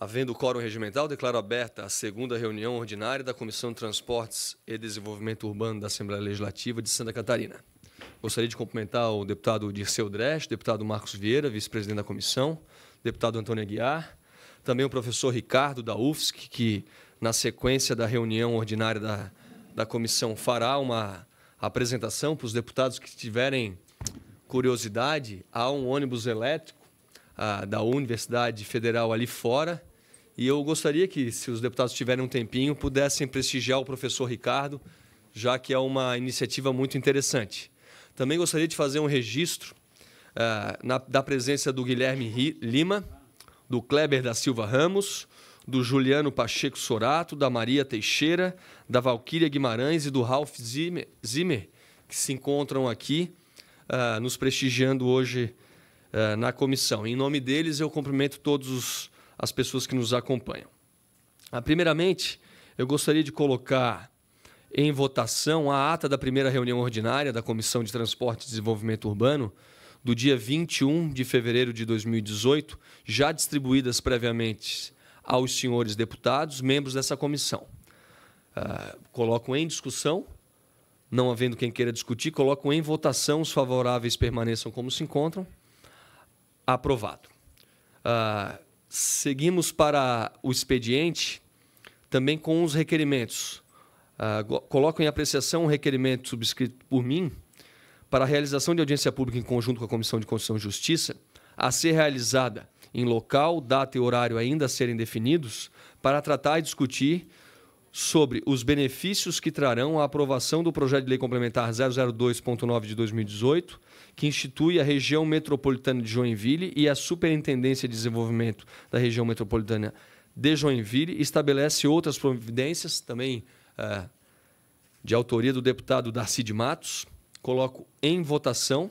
Havendo quórum regimental, declaro aberta a segunda reunião ordinária da Comissão de Transportes e Desenvolvimento Urbano da Assembleia Legislativa de Santa Catarina. Gostaria de cumprimentar o deputado Dirceu Dresch, deputado Marcos Vieira, vice-presidente da comissão, deputado Antônio Aguiar, também o professor Ricardo da UFSC, que, na sequência da reunião ordinária da, da comissão, fará uma apresentação para os deputados que tiverem curiosidade. Há um ônibus elétrico a, da Universidade Federal ali fora. E eu gostaria que, se os deputados tiverem um tempinho, pudessem prestigiar o professor Ricardo, já que é uma iniciativa muito interessante. Também gostaria de fazer um registro uh, na, da presença do Guilherme Ri, Lima, do Kleber da Silva Ramos, do Juliano Pacheco Sorato, da Maria Teixeira, da Valquíria Guimarães e do Ralph Zimmer, Zimmer que se encontram aqui uh, nos prestigiando hoje eh, na comissão. Em nome deles, eu cumprimento todas as pessoas que nos acompanham. Ah, primeiramente, eu gostaria de colocar em votação a ata da primeira reunião ordinária da Comissão de Transporte e Desenvolvimento Urbano, do dia 21 de fevereiro de 2018, já distribuídas previamente aos senhores deputados, membros dessa comissão. Uh, coloco em discussão, não havendo quem queira discutir, coloco em votação os favoráveis permaneçam como se encontram. Aprovado. Uh, seguimos para o expediente também com os requerimentos. Uh, coloco em apreciação um requerimento subscrito por mim para a realização de audiência pública em conjunto com a Comissão de Constituição e Justiça, a ser realizada em local, data e horário ainda a serem definidos, para tratar e discutir sobre os benefícios que trarão a aprovação do projeto de lei complementar 002.9 de 2018 que institui a região metropolitana de Joinville e a Superintendência de Desenvolvimento da região metropolitana de Joinville, estabelece outras providências, também é, de autoria do deputado Darcy de Matos. Coloco em votação.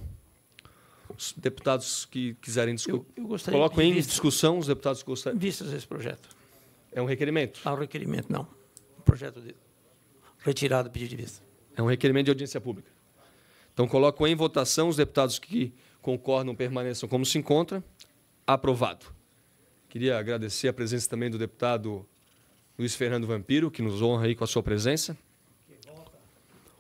Os deputados que quiserem discutir. Coloco em discussão os deputados que gostariam. Vistas esse projeto. É um requerimento? Há um requerimento, não. Projeto de retirado pedido de vista. É um requerimento de audiência pública. Então, coloco em votação os deputados que concordam permaneçam como se encontra. Aprovado. Queria agradecer a presença também do deputado Luiz Fernando Vampiro, que nos honra aí com a sua presença.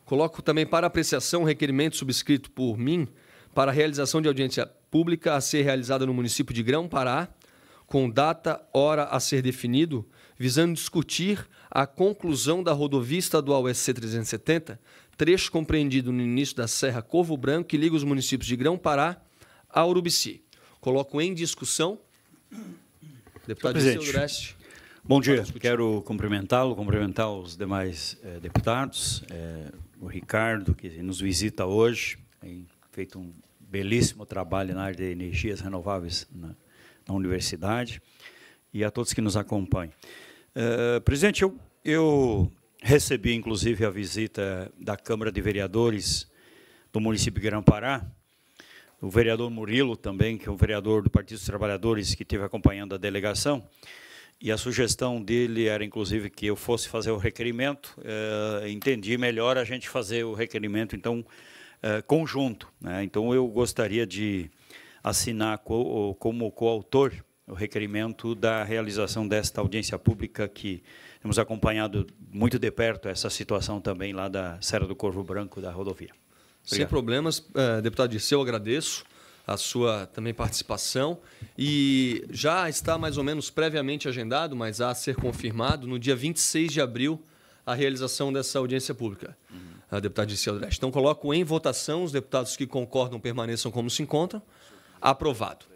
Coloco também para apreciação o requerimento subscrito por mim para a realização de audiência pública a ser realizada no município de Grão Pará, com data, hora a ser definido, visando discutir a conclusão da rodovia estadual SC 370, trecho compreendido no início da Serra Corvo Branco, que liga os municípios de Grão-Pará a Urubici. Coloco em discussão. Deputado Presidente. Greste. Bom dia. Quero cumprimentá-lo, cumprimentar os demais eh, deputados, eh, o Ricardo, que nos visita hoje, tem feito um belíssimo trabalho na área de energias renováveis na, na universidade, e a todos que nos acompanham. Eh, presidente, eu, eu Recebi, inclusive, a visita da Câmara de Vereadores do município de Grã-Pará, o vereador Murilo também, que é um vereador do Partido dos Trabalhadores, que esteve acompanhando a delegação, e a sugestão dele era, inclusive, que eu fosse fazer o requerimento. Eh, entendi melhor a gente fazer o requerimento, então, eh, conjunto. Né? Então, eu gostaria de assinar co como coautor o requerimento da realização desta audiência pública que temos acompanhado muito de perto essa situação também lá da Serra do Corvo Branco, da rodovia. Obrigado. Sem problemas, eh, deputado Dirceu, agradeço a sua também participação. E já está mais ou menos previamente agendado, mas há a ser confirmado, no dia 26 de abril, a realização dessa audiência pública. Uhum. A ah, deputada Então, coloco em votação os deputados que concordam permaneçam como se encontram. Aprovado.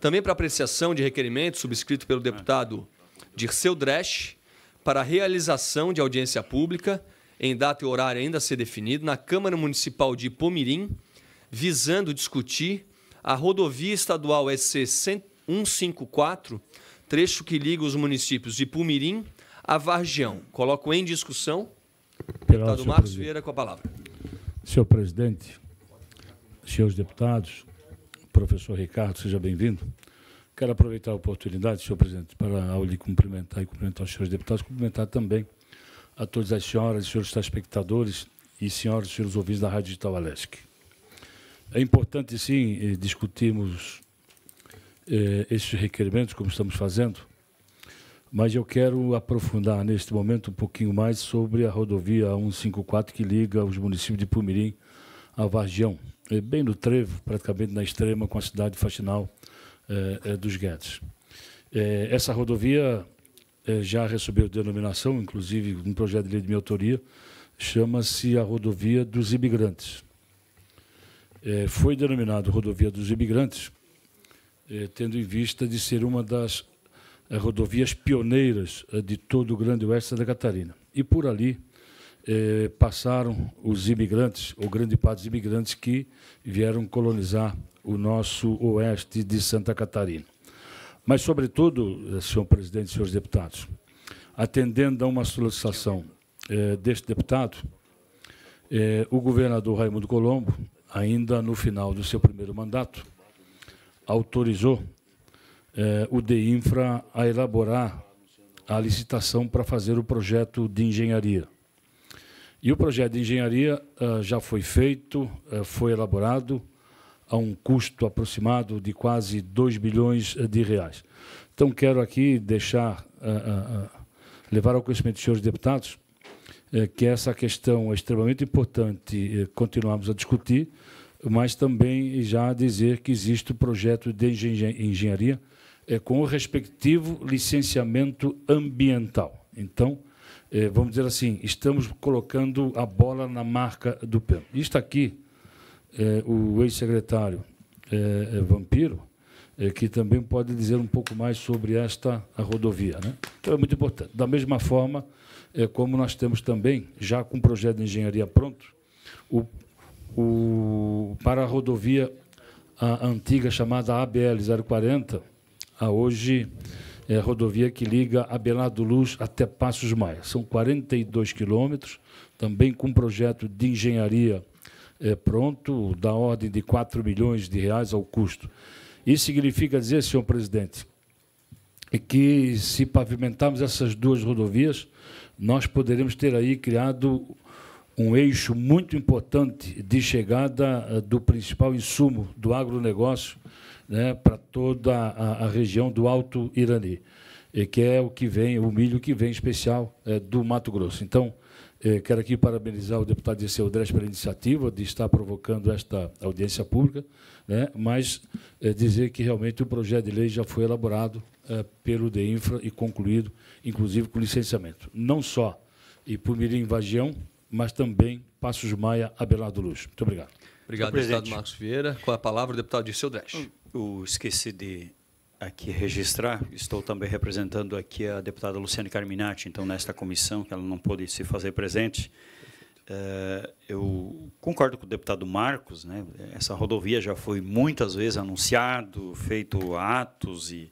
Também para apreciação de requerimento subscrito pelo deputado é. Dirceu Dresch, para a realização de audiência pública, em data e horário ainda a ser definido, na Câmara Municipal de Pomirim, visando discutir a rodovia estadual SC 154, trecho que liga os municípios de Pumirim a Vargião. Coloco em discussão. Pela, deputado Marcos Vieira com a palavra. Senhor presidente, senhores deputados, professor Ricardo, seja bem-vindo. Quero aproveitar a oportunidade, senhor presidente, para ao lhe cumprimentar e cumprimentar os senhores deputados, cumprimentar também a todas as senhoras e senhores telespectadores e senhoras e senhores ouvintes da Rádio digital Alesc. É importante, sim, eh, discutirmos eh, esses requerimentos, como estamos fazendo, mas eu quero aprofundar neste momento um pouquinho mais sobre a rodovia 154 que liga os municípios de Pumirim a Vargião, eh, bem no trevo, praticamente na extrema com a cidade de Faxinal, eh, eh, dos Guedes. Eh, essa rodovia já recebeu denominação, inclusive um projeto de lei de minha autoria, chama-se a Rodovia dos Imigrantes. foi denominado Rodovia dos Imigrantes, tendo em vista de ser uma das rodovias pioneiras de todo o Grande Oeste da Catarina. E por ali passaram os imigrantes, ou grande parte dos imigrantes que vieram colonizar o nosso oeste de Santa Catarina. Mas, sobretudo, eh, senhor presidente, senhores deputados, atendendo a uma solicitação eh, deste deputado, eh, o governador Raimundo Colombo, ainda no final do seu primeiro mandato, autorizou eh, o DEINFRA a elaborar a licitação para fazer o projeto de engenharia. E o projeto de engenharia já foi feito, foi elaborado, a um custo aproximado de quase 2 bilhões de reais. Então, quero aqui deixar, uh, uh, levar ao conhecimento dos senhores deputados que essa questão é extremamente importante continuarmos a discutir, mas também já dizer que existe o projeto de engenharia com o respectivo licenciamento ambiental. Então, vamos dizer assim, estamos colocando a bola na marca do pé. Isto aqui é, o ex-secretário é, é Vampiro, é, que também pode dizer um pouco mais sobre esta rodovia. Né? Então, é muito importante. Da mesma forma, é, como nós temos também, já com o projeto de engenharia pronto, o, o, para a rodovia a antiga chamada ABL 040, a hoje é a rodovia que liga a do Luz até Passos Maia. São 42 quilômetros, também com um projeto de engenharia é, pronto da ordem de 4 milhões de reais ao custo. Isso significa dizer, senhor presidente, é que se pavimentarmos essas duas rodovias, nós poderemos ter aí criado um eixo muito importante de chegada eh, do principal insumo do agronegócio né, para toda a, a, região do Alto Irani, eh, que é o que vem, o milho que vem em especial é, do Mato Grosso. Então, eh, quero aqui parabenizar o deputado Dirceu Dresch pela iniciativa de estar provocando esta audiência pública, né? mas eh, dizer que realmente o projeto de lei já foi elaborado eh, pelo DEINFRA e concluído, inclusive com licenciamento. Não só e por Mirim Vagião, mas também Passos Maia, Abelardo Luz. Muito obrigado. Obrigado, deputado Marcos Vieira. Com a palavra, o deputado Dirceu Dresch. Eu esqueci de aqui registrar, estou também representando aqui a deputada Luciane Carminati, então, nesta comissão, que ela não pôde se fazer presente. Eh, eu concordo com o deputado Marcos, né? essa rodovia já foi muitas vezes anunciado, feito atos e,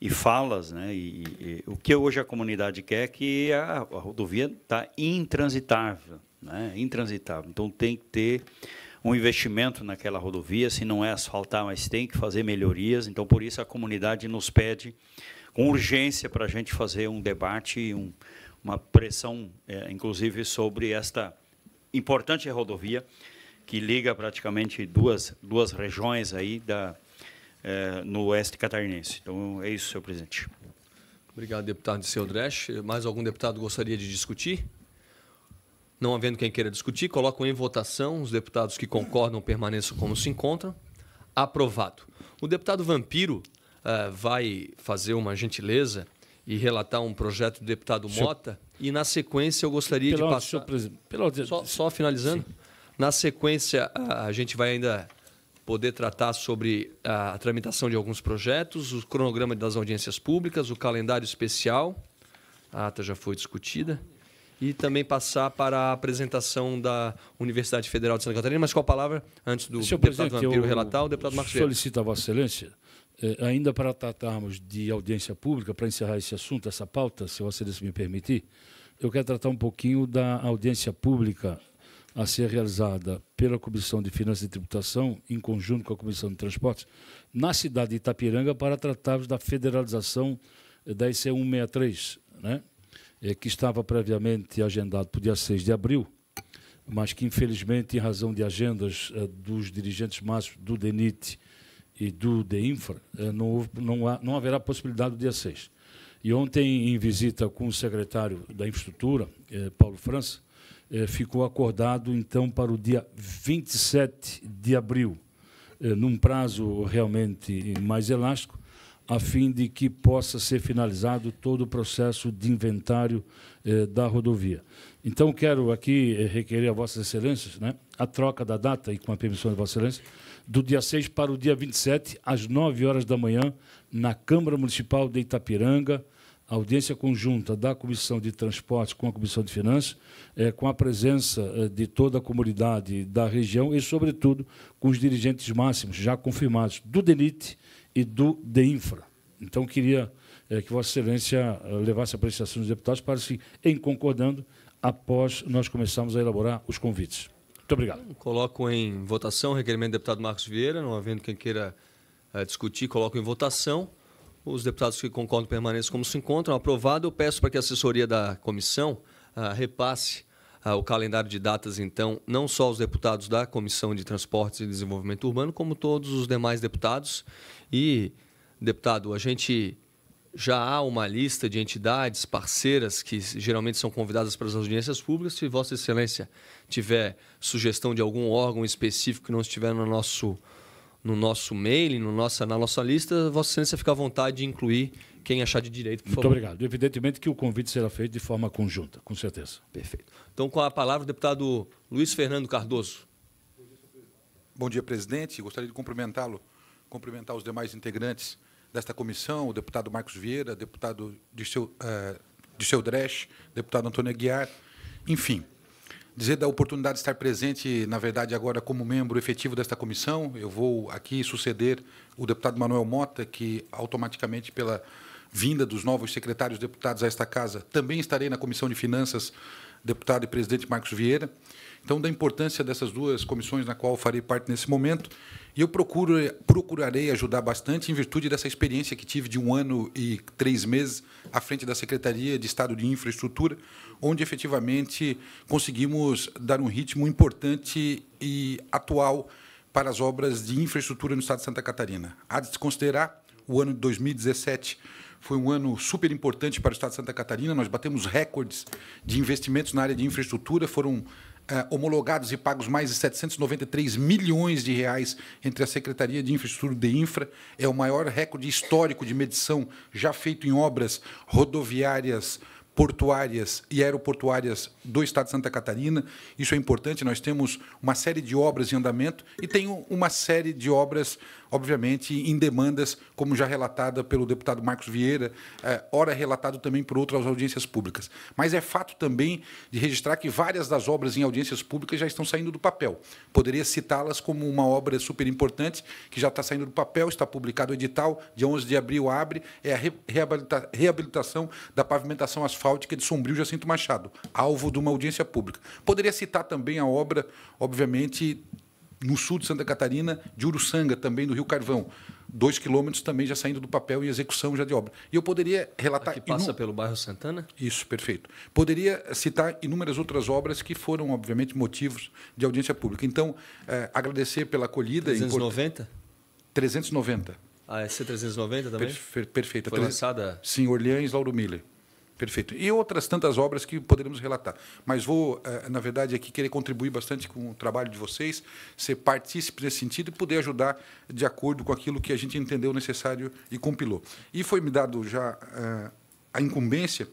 e falas, né? E, e, o que hoje a comunidade quer é que a, a rodovia está intransitável, né? Intransitável. Então tem que ter um investimento naquela rodovia, se não é asfaltar, mas tem que fazer melhorias. Então, por isso, a comunidade nos pede com urgência para a gente fazer um debate, um, uma pressão, é, inclusive, sobre esta importante rodovia que liga praticamente duas, duas regiões aí da, é, no oeste catarinense. Então, é isso, senhor presidente. Obrigado, deputado Seu Dresch. Mais algum deputado gostaria de discutir? Não havendo quem queira discutir, colocam em votação os deputados que concordam permaneçam como se encontram. Aprovado. O deputado Vampiro uh, vai fazer uma gentileza e relatar um projeto do deputado senhor... Mota. E, na sequência, eu gostaria Pelo de passar... Pelo... Só, só, finalizando. Sim. Na sequência, a, gente vai ainda poder tratar sobre a, a tramitação de alguns projetos, o cronograma das audiências públicas, o calendário especial. A ata já foi discutida e também passar para a apresentação da Universidade Federal de Santa Catarina. Mas qual a palavra antes do Senhor deputado Vampiro relatar, o deputado Marcos Solicito a Vossa Excelência, eh, ainda para tratarmos de audiência pública, para encerrar esse assunto, essa pauta, se Vossa Excelência me permitir, eu quero tratar um pouquinho da audiência pública a ser realizada pela Comissão de Finanças e Tributação, em conjunto com a Comissão de Transportes, na cidade de Itapiranga, para tratarmos da federalização eh, da IC 163, né? é, que estava previamente agendado para o dia 6 de abril, mas que infelizmente, em razão de agendas é, dos dirigentes máximos do DENIT e do DEINFRA, eh, não, houve, não, há, não haverá possibilidade do dia 6. E ontem, em visita com o secretário da Infraestrutura, eh, Paulo França, ficou acordado então para o dia 27 de abril, num prazo realmente mais elástico, a fim de que possa ser finalizado todo o processo de inventário eh, da rodovia. Então, quero aqui eh, requerer a Vossas Excelências né, a troca da data, e com a permissão de Vossa Excelência, do dia 6 para o dia 27, às 9 horas da manhã, na Câmara Municipal de Itapiranga, audiência conjunta da Comissão de Transportes com a Comissão de Finanças, eh, com a presença eh, de toda a comunidade da região e, sobretudo, com os dirigentes máximos já confirmados do DENIT, e do de infra. Então, queria é, que Vossa Excelência eh, levasse a apreciação dos deputados para se, em concordando, após nós começarmos a elaborar os convites. Muito obrigado. Coloco em votação o requerimento do deputado Marcos Vieira. Não havendo quem queira é, discutir, coloco em votação. Os deputados que concordam permaneçam como se encontram. Aprovado, eu peço para que a assessoria da comissão ah, repasse ah, o calendário de datas, então, não só os deputados da Comissão de Transportes e Desenvolvimento Urbano, como todos os demais deputados. E, deputado, a gente já há uma lista de entidades parceiras que geralmente são convidadas para as audiências públicas. Se Vossa Excelência tiver sugestão de algum órgão específico que não estiver no nosso no nosso mail, no nossa, na nossa lista, Vossa Excelência fica à vontade de incluir quem achar de direito, por Muito favor. Muito obrigado. Evidentemente que o convite será feito de forma conjunta, com certeza. Perfeito. Então, com a palavra, o deputado Luiz Fernando Cardoso. Bom dia, presidente. Gostaria de cumprimentá-lo, cumprimentar os demais integrantes desta comissão, o deputado Marcos Vieira, deputado de seu, uh, de seu Dresch, deputado Antônio Aguiar, enfim. Dizer da oportunidade de estar presente, na verdade, agora como membro efetivo desta comissão. Eu vou aqui suceder o deputado Manuel Mota, que automaticamente, pela vinda dos novos secretários deputados a esta casa, também estarei na Comissão de Finanças, deputado e presidente Marcos Vieira. Então, da importância dessas duas comissões na qual farei parte nesse momento, e eu procuro, procurarei ajudar bastante em virtude dessa experiência que tive de um ano e três meses à frente da Secretaria de Estado de Infraestrutura, onde efetivamente conseguimos dar um ritmo importante e atual para as obras de infraestrutura no Estado de Santa Catarina. Há de se considerar o ano de 2017 foi um ano super importante para o Estado de Santa Catarina. Nós batemos recordes de investimentos na área de infraestrutura. Foram é, homologados e pagos mais de 793 milhões de reais entre a Secretaria de Infraestrutura de Infra. É o maior recorde histórico de medição já feito em obras rodoviárias portuárias e aeroportuárias do Estado de Santa Catarina. Isso é importante. Nós temos uma série de obras em andamento e tem uma série de obras obviamente, em demandas, como já relatada pelo deputado Marcos Vieira, eh, ora é relatado também por outras audiências públicas. Mas é fato também de registrar que várias das obras em audiências públicas já estão saindo do papel. Poderia citá-las como uma obra super importante, que já está saindo do papel, está publicado o edital, dia 11 de abril abre, é a reabilita reabilitação da pavimentação asfáltica de Sombrio Jacinto Machado, alvo de uma audiência pública. Poderia citar também a obra, obviamente, no sul de Santa Catarina, de Uruçanga, também do Rio Carvão. Dois quilômetros também já saindo do papel e execução já de obra. E eu poderia relatar. Aqui que passa pelo bairro Santana? Isso, perfeito. Poderia citar inúmeras outras obras que foram, obviamente, motivos de audiência pública. Então, eh, agradecer pela acolhida. 390? Em... 390. A SC390 também? Perfe perfeito. Foi lançada? Sim, Orleans Lauro Miller. Perfeito. E outras tantas obras que poderemos relatar. Mas vou, eh, na verdade, aqui querer contribuir bastante com o trabalho de vocês, ser partícipe nesse sentido e poder ajudar de acordo com aquilo que a gente entendeu necessário e compilou. E foi me dado já eh, a incumbência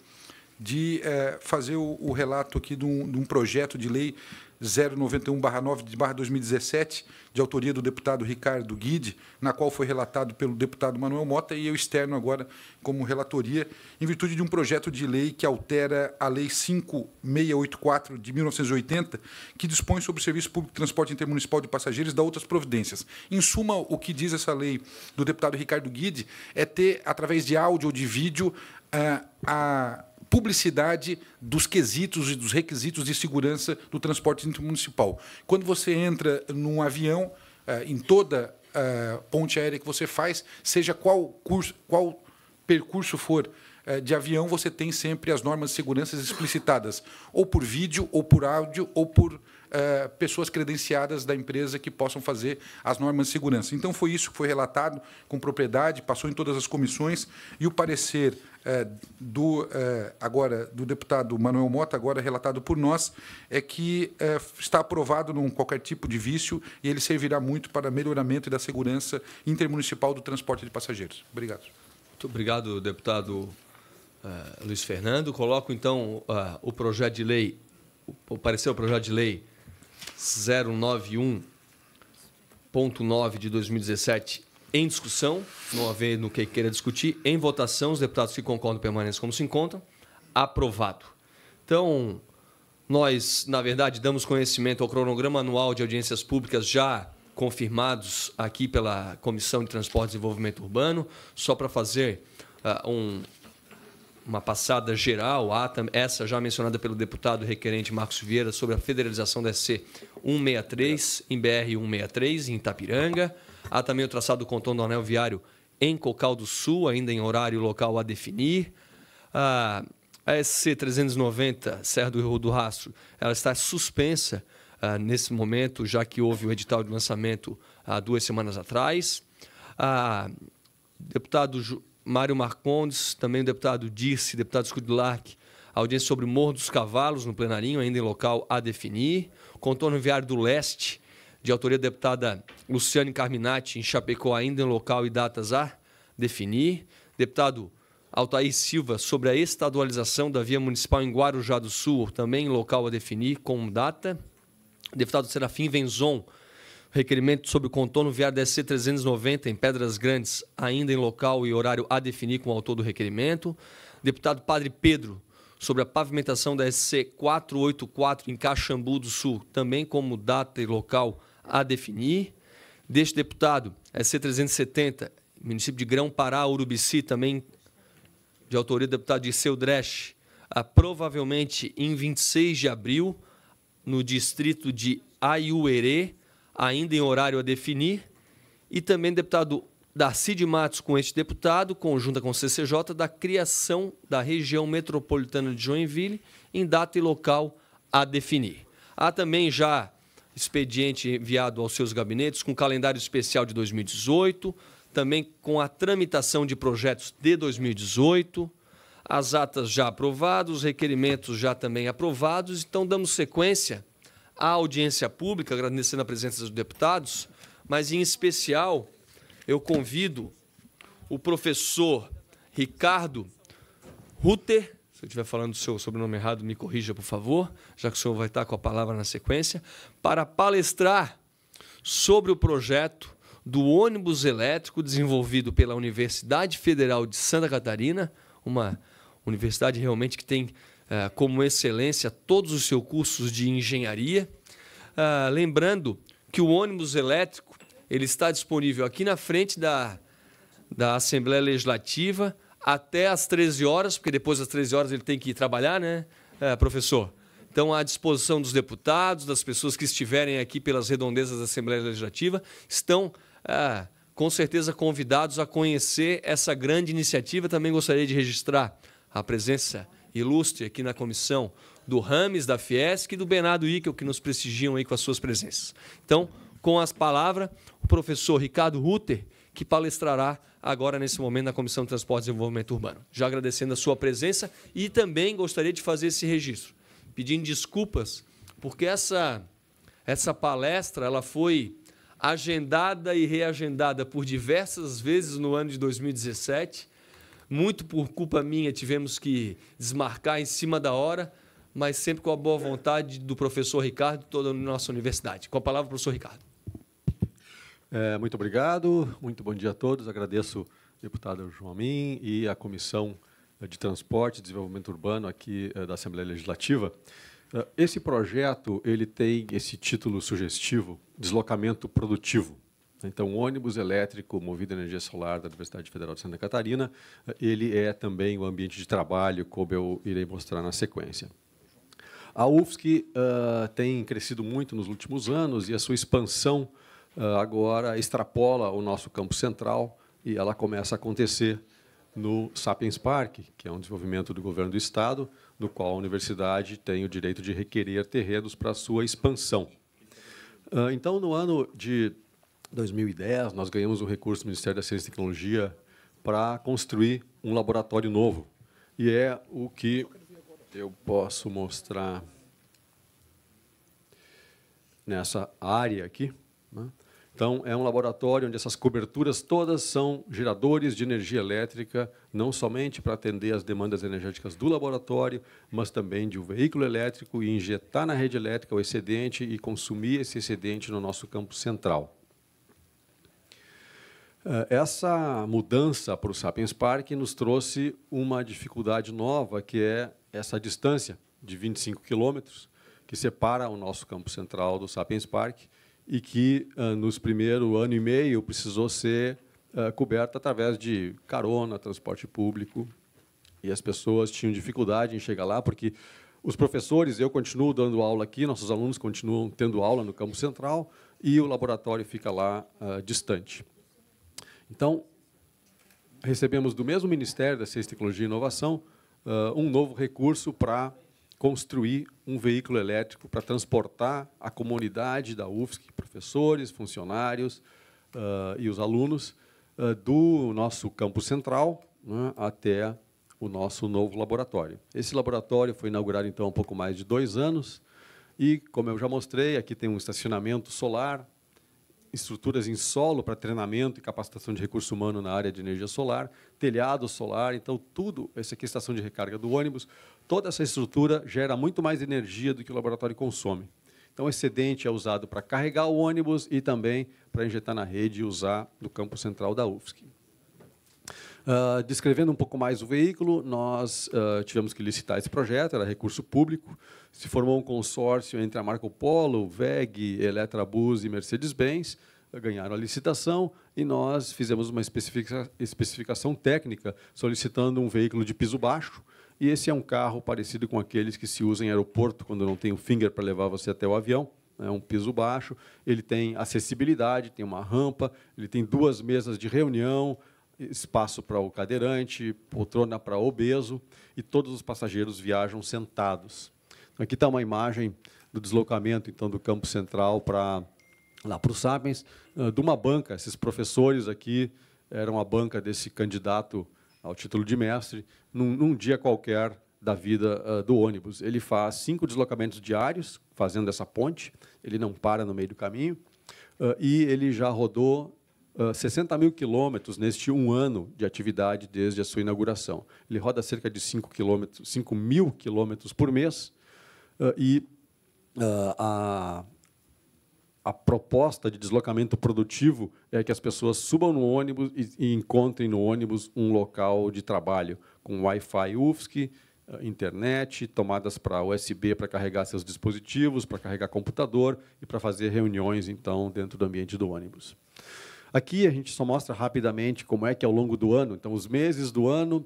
de eh, fazer o relato aqui de um projeto de lei 091-9 de 2017, de autoria do deputado Ricardo Guide, na qual foi relatado pelo deputado Manuel Mota e eu externo agora como relatoria, em virtude de um projeto de lei que altera a Lei 5684 de 1980, que dispõe sobre o Serviço Público de Transporte Intermunicipal de Passageiros e dá outras providências. Em suma, o que diz essa lei do deputado Ricardo Guide é ter, através de áudio ou de vídeo, ah, a, a publicidade dos quesitos e dos requisitos de segurança do transporte intermunicipal. Quando você entra num avião, eh, em toda eh, ponte aérea que você faz, seja qual, curso, qual percurso for eh, de avião, você tem sempre as normas de segurança explicitadas, ou por vídeo, ou por áudio, ou por pessoas credenciadas da empresa que possam fazer as normas de segurança. Então, foi isso que foi relatado com propriedade, passou em todas as comissões e o parecer é, do é, agora do deputado Manuel Mota, agora relatado por nós, é que é, está aprovado num qualquer tipo de vício e ele servirá muito para melhoramento da segurança intermunicipal do transporte de passageiros. Obrigado. Muito obrigado, deputado Luiz Fernando. Coloco então o projeto de lei, o parecer o projeto de lei 091.9 de 2017 em discussão, não haver no que queira discutir, em votação, os deputados que concordam permanecem como se encontram, aprovado. Então, nós, na verdade, damos conhecimento ao cronograma anual de audiências públicas já confirmados aqui pela Comissão de Transporte e Desenvolvimento Urbano, só para fazer uh, um, uma passada geral, essa já mencionada pelo deputado requerente Marcos Vieira sobre a federalização da SC 163, em BR 163, em Itapiranga. Há também o traçado do contorno do anel viário em Cocal do Sul, ainda em horário local a definir. A SC 390, Serra do Rio do Rastro, ela está suspensa uh, nesse momento, já que houve o edital de lançamento há ah, duas semanas atrás. Uh, deputado Ju Mário Marcondes, também o deputado Dirce, deputado Scudilac, audiência sobre o Morro dos Cavalos no plenarinho, ainda em local a definir. Contorno viário do Leste, de autoria da deputada Luciane Carminati, em Chapecó, ainda em local e datas a definir. Deputado Altair Silva, sobre a estadualização da via municipal em Guarujá do Sul, também em local a definir, com data. Deputado Serafim Venzon, requerimento sobre o contorno viário da SC 390 em Pedras Grandes, ainda em local e horário a definir com o autor do requerimento. Deputado Padre Pedro, sobre a pavimentação da SC 484 em Caxambu do Sul, também como data e local a definir. Deste deputado, é SC370, município de Grão-Pará, Urubici, também de autoria do deputado Dirceu Dresch, provavelmente em 26 de abril, no distrito de Aiuerê, ainda em horário a definir. E também deputado Darcy de Matos com este deputado, conjunta com o CCJ, da criação da região metropolitana de Joinville, em data e local a definir. Há também já expediente enviado aos seus gabinetes com calendário especial de 2018, também com a tramitação de projetos de 2018, as atas já aprovadas, os requerimentos já também aprovados. Então, damos sequência à audiência pública, agradecendo a presença dos deputados, mas, em especial, eu convido o professor Ricardo Ruter, se eu estiver falando o seu sobrenome errado, me corrija, por favor, já que o senhor vai estar com a palavra na sequência, para palestrar sobre o projeto do ônibus elétrico desenvolvido pela Universidade Federal de Santa Catarina, uma universidade realmente que tem eh, como excelência todos os seus cursos de engenharia. Ah, lembrando que o ônibus elétrico ele está disponível aqui na frente da, da Assembleia Legislativa, até às 13 horas, porque depois das 13 horas ele tem que ir trabalhar, né, é, professor? Então, à disposição dos deputados, das pessoas que estiverem aqui pelas redondezas da Assembleia Legislativa, estão é, com certeza convidados a conhecer essa grande iniciativa. Também gostaria de registrar a presença ilustre aqui na comissão do Rames, da Fiesc e do Bernardo Ickel, que nos prestigiam aí com as suas presenças. Então, com as palavras, o professor Ricardo Rutter, que palestrará agora nesse momento na Comissão de Transportes e Desenvolvimento Urbano. Já agradecendo a sua presença e também gostaria de fazer esse registro, pedindo desculpas, porque essa, essa palestra ela foi agendada e reagendada por diversas vezes no ano de 2017. Muito por culpa minha tivemos que desmarcar em cima da hora, mas sempre com a boa vontade do professor Ricardo e toda a nossa universidade. Com a palavra, professor Ricardo. É, muito obrigado, muito bom dia a todos. Agradeço ao deputado João Amin e à Comissão de Transporte e Desenvolvimento Urbano aqui é, da Assembleia Legislativa. É, esse projeto ele tem esse título sugestivo, deslocamento produtivo. Então, o ônibus elétrico movido a energia solar da Universidade Federal de Santa Catarina, é, ele é também o ambiente de trabalho, como eu irei mostrar na sequência. A UFSC uh, tem crescido muito nos últimos anos e a sua expansão ah, agora extrapola o nosso campo central e ela começa a acontecer no Sapiens Park, que é um desenvolvimento do governo do Estado, no qual a universidade tem o direito de requerer terrenos para sua expansão. Ah, então, no ano de 2010, nós ganhamos um recurso do Ministério da Ciência e Tecnologia para construir um laboratório novo. E é o que eu posso mostrar nessa área aqui. Né? Então, é um laboratório onde essas coberturas todas são geradores de energia elétrica, não somente para atender às demandas energéticas do laboratório, mas também de um veículo elétrico e injetar na rede elétrica o excedente e consumir esse excedente no nosso campo central. Eh, essa mudança para o Sapiens Park nos trouxe uma dificuldade nova, que é essa distância de 25 quilômetros que separa o nosso campo central do Sapiens Park e que, ah, nos primeiro ano e meio, precisou ser uh, coberta através de carona, transporte público, e as pessoas tinham dificuldade em chegar lá, porque os professores, eu continuo dando aula aqui, nossos alunos continuam tendo aula no campo central, e o laboratório fica lá uh, distante. Então, recebemos do mesmo Ministério da Ciência, Tecnologia e Inovação uh, um novo recurso para construir um veículo elétrico para transportar a comunidade da UFSC, professores, funcionários uh, e os alunos, uh, do nosso campo central né, até o nosso novo laboratório. Esse laboratório foi inaugurado, então, há um pouco mais de dois anos, e, como eu já mostrei, aqui tem um estacionamento solar, estruturas em solo para treinamento e capacitação de recurso humano na área de energia solar, telhado solar, então tudo, essa aqui é a estação de recarga do ônibus, toda essa estrutura gera muito mais energia do que o laboratório consome. Então, o excedente é usado para carregar o ônibus e também para injetar na rede e usar no campo central da UFSC. Uh, ah, descrevendo um pouco mais o veículo, nós uh, tivemos que licitar esse projeto, era recurso público. Se formou um consórcio entre a Marco Polo, VEG, Eletrabus e Mercedes-Benz. Ganharam a licitação e nós fizemos uma especificação técnica solicitando um veículo de piso baixo, e esse é um carro parecido com aqueles que se usam em aeroporto, quando não tem o finger para levar você até o avião. Né? É um piso baixo, ele tem acessibilidade, tem uma rampa, ele tem duas mesas de reunião, espaço para o cadeirante, poltrona para obeso, e todos os passageiros viajam sentados. Então, aqui está uma imagem do deslocamento então do campo central para lá para o Sapiens, de uma banca. Esses professores aqui eram a banca desse candidato ao título de mestre, num, num dia qualquer da vida uh, do ônibus. Ele faz cinco deslocamentos diários, fazendo essa ponte, ele não para no meio do caminho, uh, e ele já rodou uh, ah, 60 mil quilômetros neste um ano de atividade desde a sua inauguração. Ele roda cerca de 5, quilômetros, 5 mil quilômetros por mês, e a a proposta de deslocamento produtivo é que as pessoas subam no ônibus e, encontrem no ônibus um local de trabalho com Wi-Fi UFSC, eh, internet, tomadas para USB para carregar seus dispositivos, para carregar computador e para fazer reuniões então dentro do ambiente do ônibus. Aqui a gente só mostra rapidamente como é que ao longo do ano, então os meses do ano,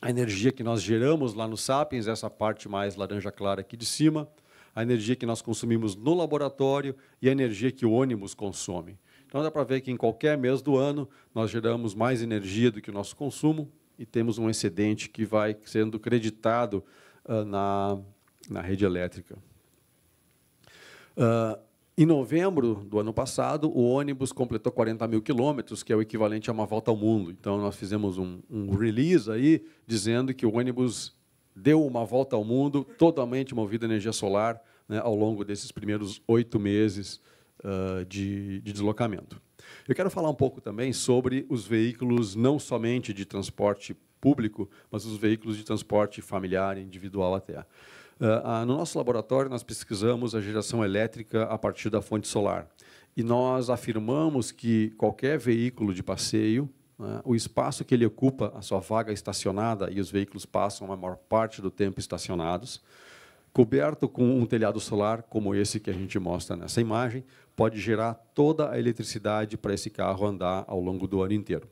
a energia que nós geramos lá no Sapiens, essa parte mais laranja clara aqui de cima, a energia que nós consumimos no laboratório e a energia que o ônibus consome. Então dá para ver que em qualquer mês do ano nós geramos mais energia do que o nosso consumo e temos um excedente que vai sendo creditado uh, na, na rede elétrica. Uh, em novembro do ano passado, o ônibus completou 40 mil quilômetros, que é o equivalente a uma volta ao mundo. Então, nós fizemos um, um release aí, dizendo que o ônibus deu uma volta ao mundo totalmente movida a energia solar né, ao longo desses primeiros oito meses uh, de, de deslocamento. Eu quero falar um pouco também sobre os veículos não somente de transporte público, mas os veículos de transporte familiar e individual até. Uh, no nosso laboratório, nós pesquisamos a geração elétrica a partir da fonte solar. E nós afirmamos que qualquer veículo de passeio né, o espaço que ele ocupa, a sua vaga estacionada, e os veículos passam a maior parte do tempo estacionados, coberto com um telhado solar, como esse que a gente mostra nessa imagem, pode gerar toda a eletricidade para esse carro andar ao longo do ano inteiro.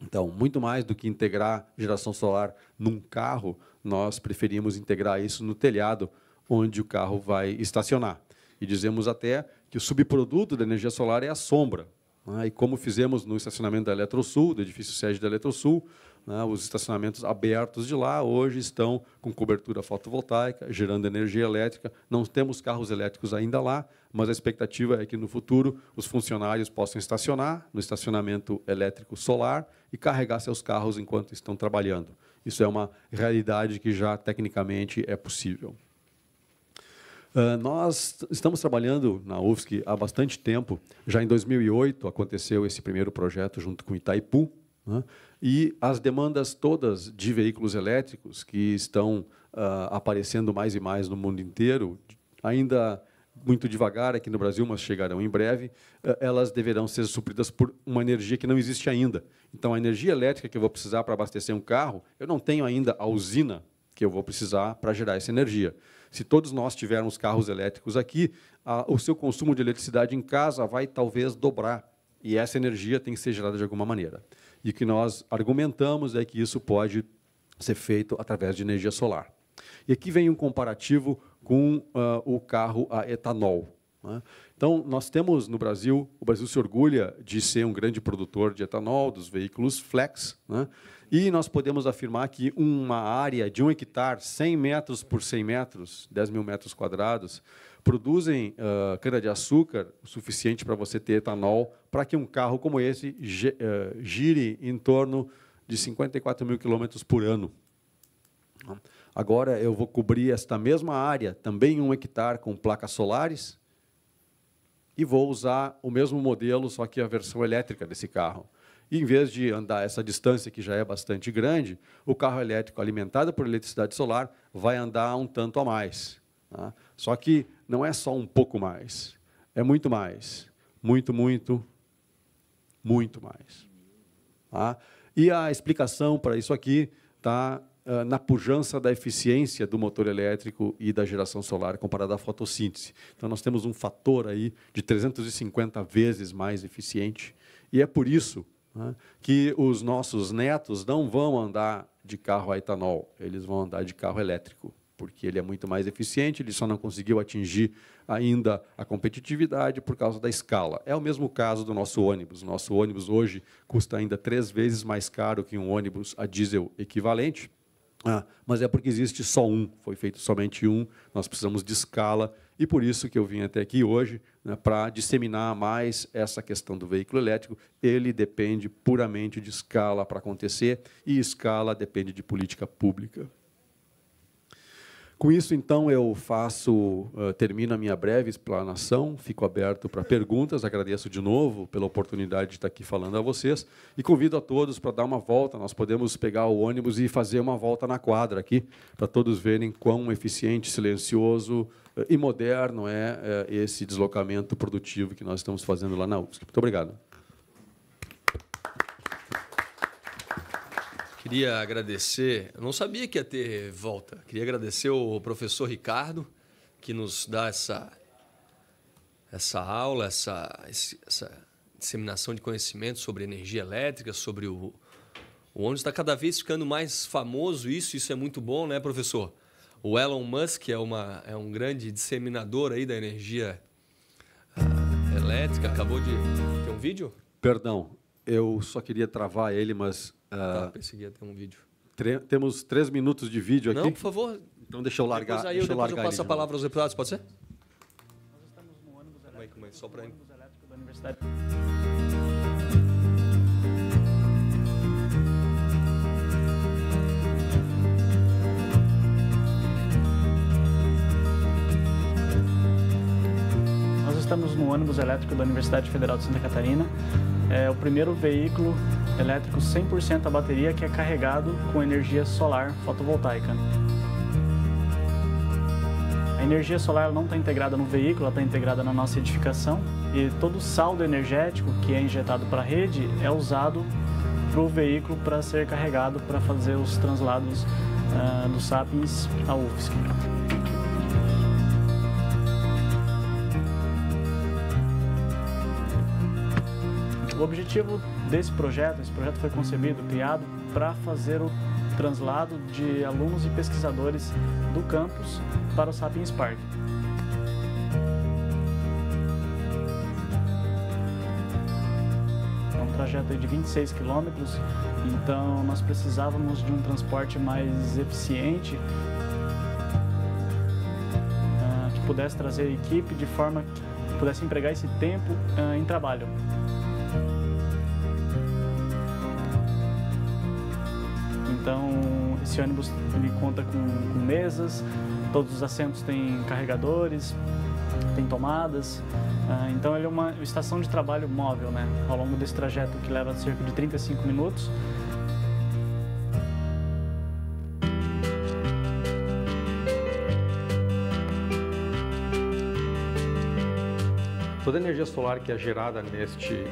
Então, muito mais do que integrar geração solar num carro, nós preferimos integrar isso no telhado, onde o carro vai estacionar. E dizemos até que o subproduto da energia solar é a sombra, né? E como fizemos no estacionamento da Eletrosul, do edifício sede da Eletrosul, né? os estacionamentos abertos de lá hoje estão com cobertura fotovoltaica, gerando energia elétrica. Não temos carros elétricos ainda lá, mas a expectativa é que no futuro os funcionários possam estacionar no estacionamento elétrico solar e carregar seus carros enquanto estão trabalhando. Isso é uma realidade que já tecnicamente é possível. Ah, nós estamos trabalhando na UFSC há bastante tempo. Já em 2008 aconteceu esse primeiro projeto junto com Itaipu. Né? E as demandas todas de veículos elétricos que estão uh, aparecendo mais e mais no mundo inteiro, ainda muito devagar aqui no Brasil, mas chegarão em breve, eh, elas deverão ser supridas por uma energia que não existe ainda. Então, a energia elétrica que eu vou precisar para abastecer um carro, eu não tenho ainda a usina que eu vou precisar para gerar essa energia. Se todos nós tivermos carros elétricos aqui, a, o seu consumo de eletricidade em casa vai talvez dobrar. E essa energia tem que ser gerada de alguma maneira. E o que nós argumentamos é que isso pode ser feito através de energia solar. E aqui vem um comparativo com uh, o carro a etanol. Né? Então, nós temos no Brasil, o Brasil se orgulha de ser um grande produtor de etanol, dos veículos flex, né? e nós podemos afirmar que uma área de um hectare, 100 metros por 100 metros, 10 mil metros quadrados, produzem uh, cana-de-açúcar o suficiente para você ter etanol para que um carro como esse ah, gire em torno de 54 mil quilômetros por ano. Agora eu vou cobrir esta mesma área, também um hectare, com placas solares, e vou usar o mesmo modelo, só que a versão elétrica desse carro. E, em vez de andar essa distância que já é bastante grande, o carro elétrico alimentado por eletricidade solar vai andar um tanto a mais. Tá? Só que não é só um pouco mais, é muito mais. Muito, muito, muito mais. Tá? E a explicação para isso aqui está na pujança da eficiência do motor elétrico e da geração solar comparada à fotossíntese. Então, nós temos um fator aí de 350 vezes mais eficiente, e é por isso né, que os nossos netos não vão andar de carro a etanol, eles vão andar de carro elétrico, porque ele é muito mais eficiente, ele só não conseguiu atingir ainda a competitividade por causa da escala. É o mesmo caso do nosso ônibus. Nosso ônibus hoje custa ainda três vezes mais caro que um ônibus a diesel equivalente, ah, mas é porque existe só um, foi feito somente um, nós precisamos de escala, e por isso que eu vim até aqui hoje, né, para disseminar mais essa questão do veículo elétrico. Ele depende puramente de escala para acontecer, e escala depende de política pública. Com isso, então, eu faço, uh, termino a minha breve explanação, fico aberto para perguntas, agradeço de novo pela oportunidade de estar aqui falando a vocês e convido a todos para dar uma volta. Nós podemos pegar o ônibus e fazer uma volta na quadra aqui, para todos verem quão eficiente, silencioso eh, e moderno é, é esse deslocamento produtivo que nós estamos fazendo lá na UFSC. Muito obrigado. Queria agradecer, eu não sabia que ia ter volta. Queria agradecer o professor Ricardo, que nos dá essa, essa aula, essa, essa disseminação de conhecimento sobre energia elétrica, sobre o, o ônibus. Está cada vez ficando mais famoso isso, isso é muito bom, né, professor? O Elon Musk é, uma, é um grande disseminador aí da energia ah, elétrica. Acabou de. ter um vídeo? Perdão, eu só queria travar ele, mas ah, tá, pensei até um vídeo. Temos três minutos de vídeo aqui. Não, por favor. Então deixa eu largar. Depois aí deixa eu, depois largar eu passo a palavra aos deputados, pode ser? Nós estamos no ônibus elétrico, Vai, é? só para... ônibus elétrico da universidade. estamos no ônibus elétrico da Universidade Federal de Santa Catarina. É o primeiro veículo elétrico 100% a bateria que é carregado com energia solar fotovoltaica. A energia solar não está integrada no veículo, ela está integrada na nossa edificação e todo o saldo energético que é injetado para a rede é usado para o veículo para ser carregado para fazer os translados uh, ah, dos sapiens à UFSC. O objetivo desse projeto, esse projeto foi concebido, criado para fazer o translado de alunos e pesquisadores do campus para o Sapiens Park. É um trajeto de 26 quilômetros, então nós precisávamos de um transporte mais eficiente ah, que pudesse trazer equipe de forma que pudesse empregar esse tempo ah, em trabalho. Esse ônibus ele conta com, com mesas, todos os assentos têm carregadores, tem tomadas. Ah, então ele é uma estação de trabalho móvel, né? Ao longo desse trajeto que leva cerca de 35 minutos, Toda a energia solar que é gerada neste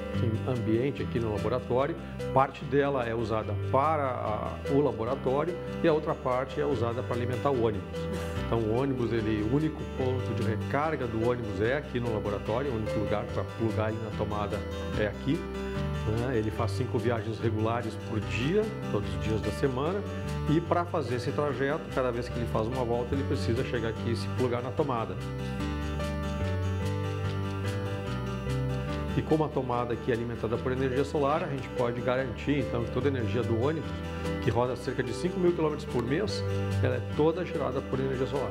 ambiente aqui no laboratório, parte dela é usada para o laboratório e a outra parte é usada para alimentar o ônibus. Então o ônibus, ele, o único ponto de recarga do ônibus é aqui no laboratório, o único lugar para plugar ele na tomada é aqui. Né? Ele faz cinco viagens regulares por dia, todos os dias da semana, e para fazer esse trajeto, cada vez que ele faz uma volta, ele precisa chegar aqui e se plugar na tomada. E como a tomada aqui é alimentada por energia solar, a gente pode garantir então que toda a energia do ônibus, que roda cerca de 5 mil km por mês, ela é toda gerada por energia solar.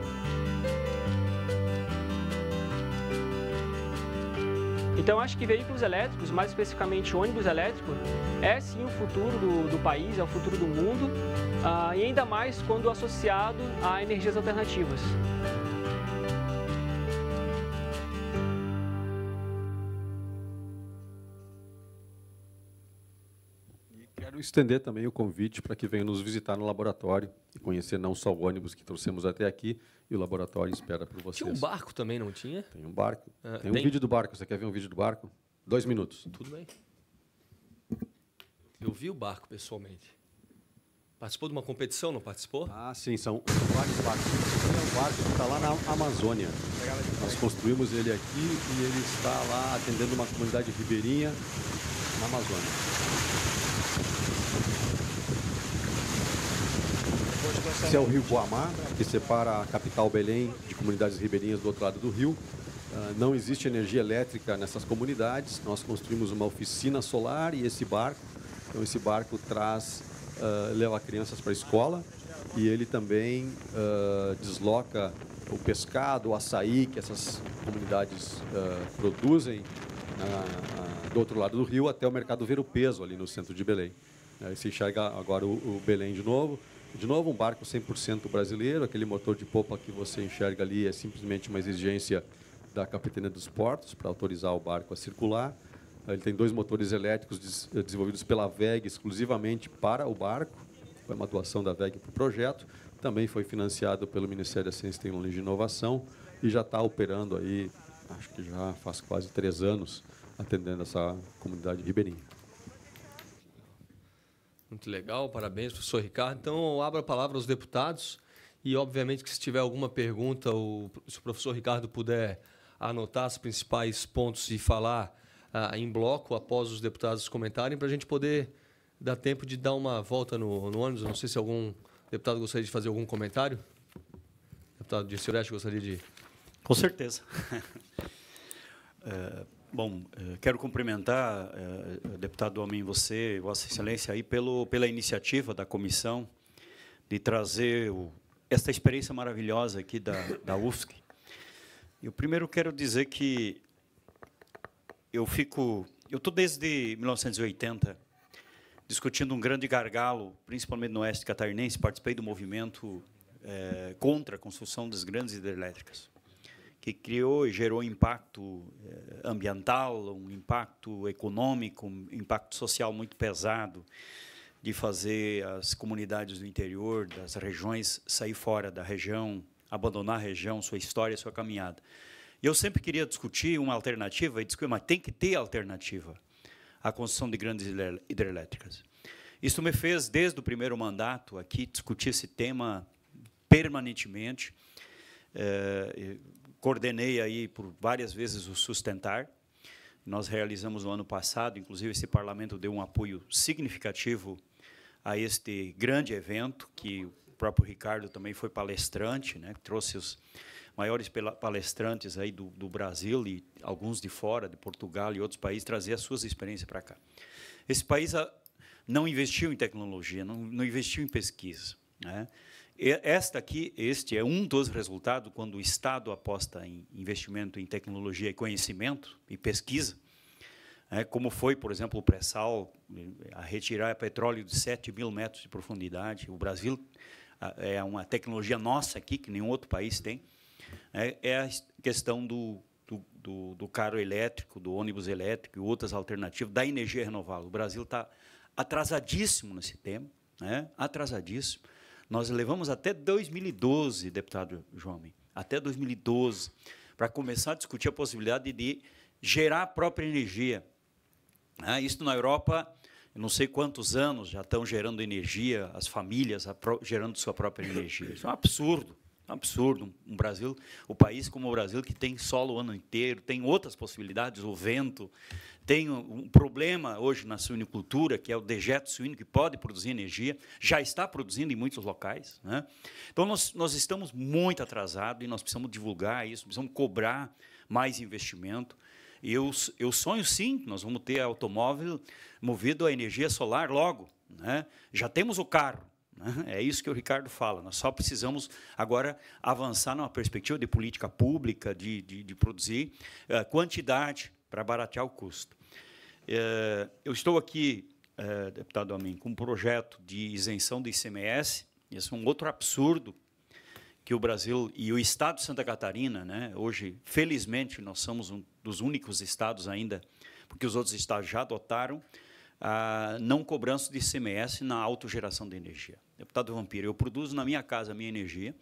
Então acho que veículos elétricos, mais especificamente ônibus elétrico, é sim o futuro do, do país, é o futuro do mundo, ah, e ainda mais quando associado a energias alternativas. estender também o convite para que venham nos visitar no laboratório e conhecer não só o ônibus que trouxemos até aqui, e o laboratório espera por vocês. Tinha um barco também, não tinha? Tem um barco. Ah, tem, tem um vídeo do barco. Você quer ver um vídeo do barco? Dois minutos. Tudo bem. Eu vi o barco pessoalmente. Participou de uma competição, não participou? Ah, sim, são vários barcos. Esse é um barco que está lá na Amazônia. Nós construímos ele aqui e ele está lá atendendo uma comunidade ribeirinha na Amazônia. Esse é o rio Guamá, que separa a capital Belém de comunidades ribeirinhas do outro lado do rio. Ah, não existe energia elétrica nessas comunidades. Nós construímos uma oficina solar e esse barco. Então, esse barco traz, ah, leva crianças para a escola e ele também ah, desloca o pescado, o açaí que essas comunidades produzem do outro lado do rio até o mercado Ver o Peso, ali no centro de Belém. Aí se enxerga agora o, o Belém de novo. De novo, um barco 100% brasileiro, aquele motor de popa que você enxerga ali é simplesmente uma exigência da Capitania dos Portos para autorizar o barco a circular. Ele tem dois motores elétricos eh, desenvolvidos pela VEG exclusivamente para o barco. Foi uma doação da VEG para o projeto. Também foi financiado pelo Ministério da Ciência, Tecnologia e Inovação e já está operando aí, acho que já faz quase três anos, atendendo essa comunidade ribeirinha. Muito legal, parabéns, professor Ricardo. Então, eu abro a palavra aos deputados e, obviamente, que se tiver alguma pergunta, ou se o professor Ricardo puder anotar os principais pontos e falar ah, em bloco após os deputados comentarem, para a gente poder dar tempo de dar uma volta no, no ônibus. não sei se algum deputado gostaria de fazer algum comentário. Deputado de Silvestre gostaria de. Com certeza. uh... Bom, eh, quero cumprimentar, eh, eh, deputado Homem, você, Vossa Excelência, aí pelo, pela iniciativa da comissão de trazer o, esta experiência maravilhosa aqui da, da UFSC. Eu primeiro quero dizer que eu fico. Eu estou desde 1980 discutindo um grande gargalo, principalmente no oeste catarinense, participei do movimento é, contra a construção das grandes hidrelétricas que criou e gerou impacto eh, ambiental, um impacto econômico, um impacto social muito pesado de fazer as comunidades do interior, das regiões, sair fora da região, abandonar a região, sua história, sua caminhada. E eu sempre queria discutir uma alternativa, e discutir, mas tem que ter alternativa à construção de grandes hidrelétricas. Isso me fez, desde o primeiro mandato aqui, discutir esse tema permanentemente. Eh, coordenei aí por várias vezes o Sustentar. Nós realizamos no ano passado, inclusive esse parlamento deu um apoio significativo a este grande evento, que o próprio Ricardo também foi palestrante, né? trouxe os maiores palestrantes aí do, do Brasil e alguns de fora, de Portugal e outros países, trazer as suas experiências para cá. Esse país ah, não investiu em tecnologia, não, não investiu em pesquisa. Né? Esta aqui, este é um dos resultados quando o Estado aposta em investimento em tecnologia e conhecimento e pesquisa, né? como foi, por exemplo, o pré-sal, a retirar petróleo de 7 mil metros de profundidade. O Brasil é uma tecnologia nossa aqui, que nenhum outro país tem. Né? É a questão do, do, do carro elétrico, do ônibus elétrico e outras alternativas, da energia renovável. O Brasil está atrasadíssimo nesse tema, né? atrasadíssimo. Nós levamos até 2012, deputado João, até 2012, para começar a discutir a possibilidade de gerar a própria energia. Ah, isso na Europa, não sei quantos anos já estão gerando energia, as famílias gerando sua própria energia. Isso é um absurdo. Um absurdo. Um Brasil, o um país como o Brasil, que tem solo o ano inteiro, tem outras possibilidades, o vento, tem um problema hoje na suinicultura, que é o dejeto suíno, que pode produzir energia, já está produzindo em muitos locais. Né? Então, nós, nós estamos muito atrasados e nós precisamos divulgar isso, precisamos cobrar mais investimento. E eu, eu sonho, sim, nós vamos ter automóvel movido a energia solar logo. Né? Já temos o carro, né? é isso que o Ricardo fala. Nós só precisamos agora avançar numa perspectiva de política pública, de, de, de produzir eh, quantidade para baratear o custo. Eh, eu estou aqui, eh, deputado Amin, com um projeto de isenção do ICMS. Esse é um outro absurdo que o Brasil e o Estado de Santa Catarina, né, hoje, felizmente, nós somos um dos únicos estados ainda, porque os outros estados já adotaram, a não cobrança de ICMS na autogeração de energia. Deputado Vampiro, eu produzo na minha casa a minha energia,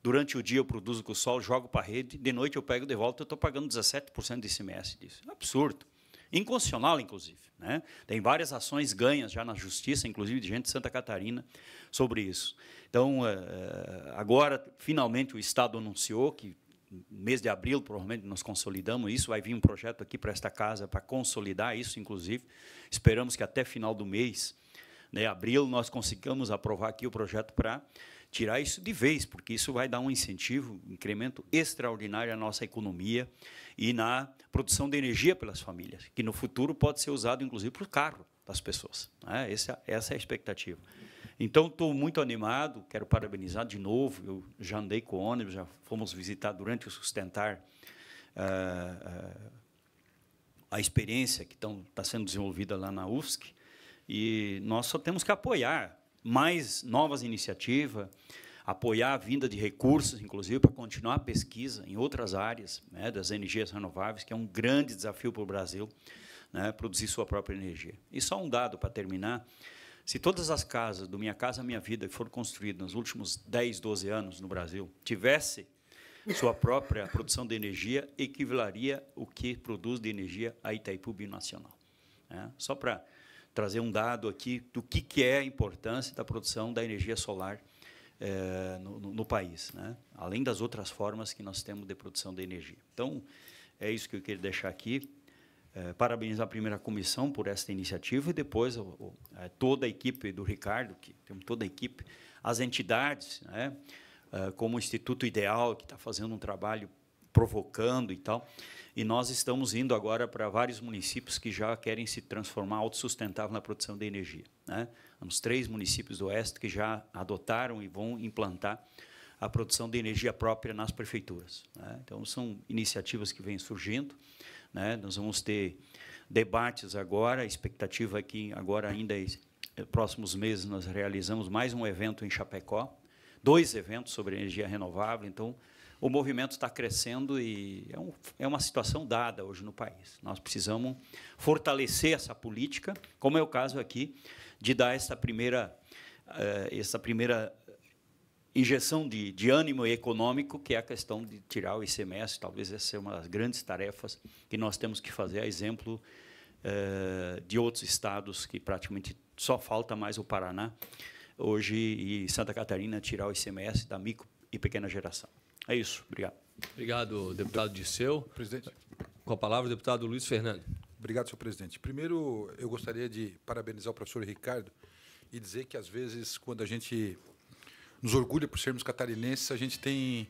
durante o dia eu produzo com o sol, jogo para a rede, de noite eu pego de volta, eu estou pagando 17% de ICMS disso. Absurdo inconstitucional, inclusive. Né? Tem várias ações ganhas já na justiça, inclusive de gente de Santa Catarina, sobre isso. Então, eh, eh, agora, finalmente, o Estado anunciou que mês de abril, provavelmente, nós consolidamos isso. Vai vir um projeto aqui para esta casa para consolidar isso, inclusive. Esperamos que até final do mês, né, abril, nós consigamos aprovar aqui o projeto para tirar isso de vez, porque isso vai dar um incentivo, um incremento extraordinário à nossa economia e na produção de energia pelas famílias, que no futuro pode ser usado, inclusive, para o carro das pessoas. Né? É, essa, é a expectativa. Então, estou muito animado, quero parabenizar de novo. Eu já andei com o ônibus, já fomos visitar durante o Sustentar eh, eh, a experiência que está sendo desenvolvida lá na USC. E nós só temos que apoiar mais novas iniciativas, apoiar a vinda de recursos, inclusive, para continuar a pesquisa em outras áreas né, das energias renováveis, que é um grande desafio para o Brasil, né, produzir sua própria energia. E só um dado para terminar. Se todas as casas do Minha Casa Minha Vida que foram construídas nos últimos 10, 12 anos no Brasil tivesse sua própria produção de energia, equivalaria o que produz de energia a Itaipu Binacional. Né? só para trazer um dado aqui do que, que é a importância da produção da energia solar é, no, no, no, país, né? além das outras formas que nós temos de produção de energia. Então, é isso que eu queria deixar aqui. É, eh, parabenizar a primeira comissão por esta iniciativa e depois o, o, eh, toda a equipe do Ricardo, que temos toda a equipe, as entidades, né? como o Instituto Ideal, que está fazendo um trabalho provocando e tal. E nós estamos indo agora para vários municípios que já querem se transformar autossustentável na produção de energia. Né? Temos três municípios do Oeste que já adotaram e vão implantar a produção de energia própria nas prefeituras. Né? Então, são iniciativas que vêm surgindo. Né? Nós vamos ter debates agora, a expectativa é que agora ainda eh, próximos meses nós realizamos mais um evento em Chapecó, dois eventos sobre energia renovável, então o movimento está crescendo e é, um, é, uma situação dada hoje no país. Nós precisamos fortalecer essa política, como é o caso aqui, de dar essa primeira, eh, essa primeira injeção de, de ânimo econômico, que é a questão de tirar o ICMS. Talvez essa seja é uma das grandes tarefas que nós temos que fazer, a exemplo eh, de outros estados que praticamente só falta mais o Paraná hoje e Santa Catarina tirar o ICMS da micro e pequena geração. É isso. Obrigado. Obrigado, deputado Disseu. Presidente. Com a palavra, o deputado Luiz Fernando. Obrigado, senhor presidente. Primeiro, eu gostaria de parabenizar o professor Ricardo e dizer que, às vezes, quando a gente nos orgulha por sermos catarinenses, a gente tem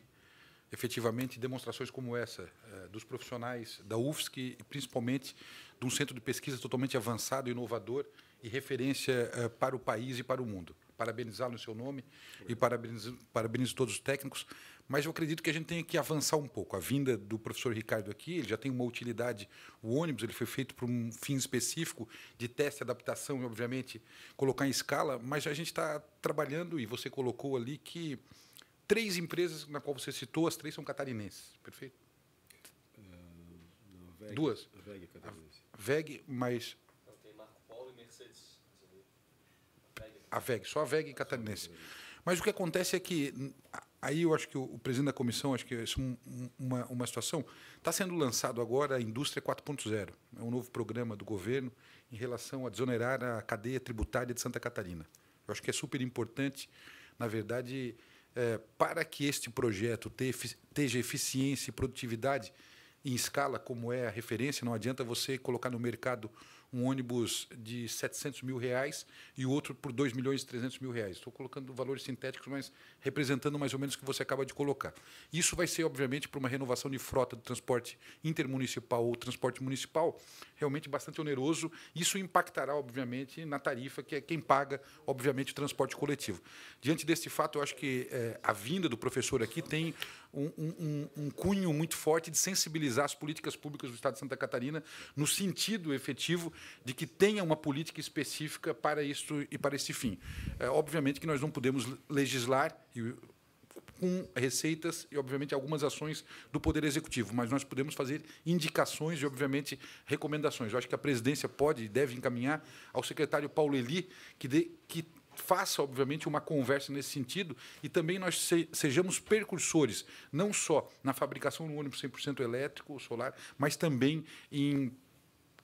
efetivamente demonstrações como essa, eh, dos profissionais da UFSC e principalmente de um centro de pesquisa totalmente avançado, inovador e referência eh, para o país e para o mundo. Parabenizá-lo em seu nome e parabenizo, parabenizo todos os técnicos, mas eu acredito que a gente tem que avançar um pouco. A vinda do professor Ricardo aqui, ele já tem uma utilidade. O ônibus ele foi feito para um fim específico de teste, adaptação e, obviamente, colocar em escala, mas a gente está trabalhando, e você colocou ali que três empresas na qual você citou, as três são catarinenses, perfeito? Uh, não, VEG, Duas? A VEG é catarinense. A VEG, mas... A VEG, só a VEG catarinense. Mas o que acontece é que aí eu acho que o, o presidente da comissão, acho que é um, uma, uma situação, está sendo lançado agora a Indústria 4.0, é um novo programa do governo em relação a desonerar a cadeia tributária de Santa Catarina. Eu acho que é super importante, na verdade, é, para que este projeto tenha eficiência e produtividade em escala, como é a referência, não adianta você colocar no mercado um ônibus de 700 mil reais e outro por 2 milhões e 300 mil reais. Estou colocando valores sintéticos, mas representando mais ou menos o que você acaba de colocar. Isso vai ser, obviamente, para uma renovação de frota do transporte intermunicipal ou transporte municipal, realmente bastante oneroso. Isso impactará, obviamente, na tarifa, que é quem paga, obviamente, o transporte coletivo. Diante desse fato, eu acho que é, a vinda do professor aqui tem um, um, um, cunho muito forte de sensibilizar as políticas públicas do Estado de Santa Catarina no sentido efetivo de que tenha uma política específica para isso e para esse fim. É, obviamente que nós não podemos legislar com receitas e, obviamente, algumas ações do Poder Executivo, mas nós podemos fazer indicações e, obviamente, recomendações. Eu acho que a presidência pode e deve encaminhar ao secretário Paulo Eli que, de, que faça, obviamente, uma conversa nesse sentido e também nós se, sejamos percursores, não só na fabricação do ônibus 100% elétrico ou solar, mas também em